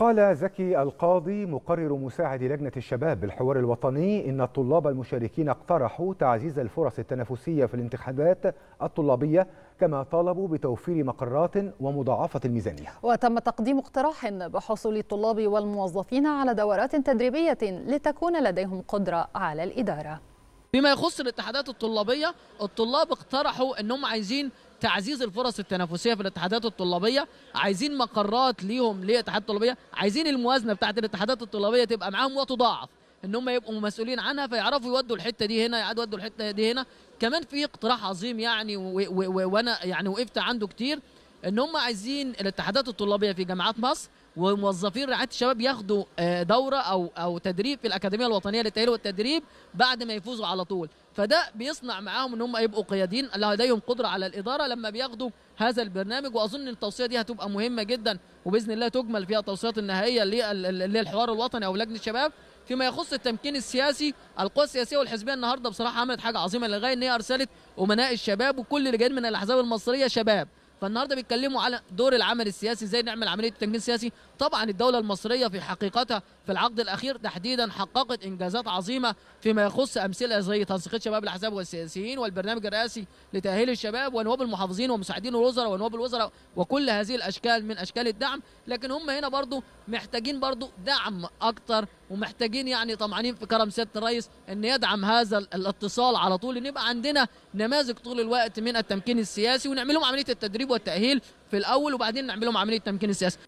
قال زكي القاضي مقرر مساعد لجنة الشباب بالحوار الوطني إن الطلاب المشاركين اقترحوا تعزيز الفرص التنافسية في الانتخابات الطلابية كما طالبوا بتوفير مقرات ومضاعفة الميزانية وتم تقديم اقتراح بحصول الطلاب والموظفين على دورات تدريبية لتكون لديهم قدرة على الإدارة فيما يخص الاتحادات الطلابية الطلاب اقترحوا أنهم عايزين تعزيز الفرص التنافسيه في الاتحادات الطلابيه عايزين مقرات ليهم لاتحاد الطلابيه عايزين الموازنه بتاعت الاتحادات الطلابيه تبقى معاهم وتضاعف ان هم يبقوا مسؤولين عنها فيعرفوا يودوا الحته دي هنا يودوا الحته دي هنا كمان في اقتراح عظيم يعني وانا يعني وقفت عنده كتير ان هم عايزين الاتحادات الطلابيه في جامعات مصر وموظفين رعايه الشباب ياخدوا آه، دوره او او تدريب في الاكاديميه الوطنيه للتاهيل والتدريب بعد ما يفوزوا على طول فده بيصنع معاهم ان هم يبقوا قياديين لديهم قدره على الاداره لما بياخدوا هذا البرنامج واظن التوصيه دي هتبقى مهمه جدا وباذن الله تجمل فيها التوصيات النهائيه للحوار الوطني او لجنه الشباب فيما يخص التمكين السياسي القوى السياسيه والحزبيه النهارده بصراحه عملت حاجه عظيمه للغايه ان هي ارسلت امناء الشباب وكل اللي جايين من الاحزاب المصريه شباب فالنهارده بيتكلموا على دور العمل السياسي ازاي نعمل عمليه تنجيم سياسي طبعا الدوله المصريه في حقيقتها في العقد الاخير تحديدا حققت انجازات عظيمه فيما يخص امثله زي تنسيق شباب الاحزاب والسياسيين والبرنامج الرئاسي لتاهيل الشباب ونواب المحافظين ومساعدين الوزراء ونواب الوزراء وكل هذه الاشكال من اشكال الدعم لكن هم هنا برضو محتاجين برضو دعم اكتر ومحتاجين يعني طمعانين في كرم سياده الرئيس ان يدعم هذا الاتصال على طول ان يبقى عندنا نماذج طول الوقت من التمكين السياسي ونعملهم عمليه التدريب والتاهيل في الاول وبعدين نعملهم عمليه التمكين السياسي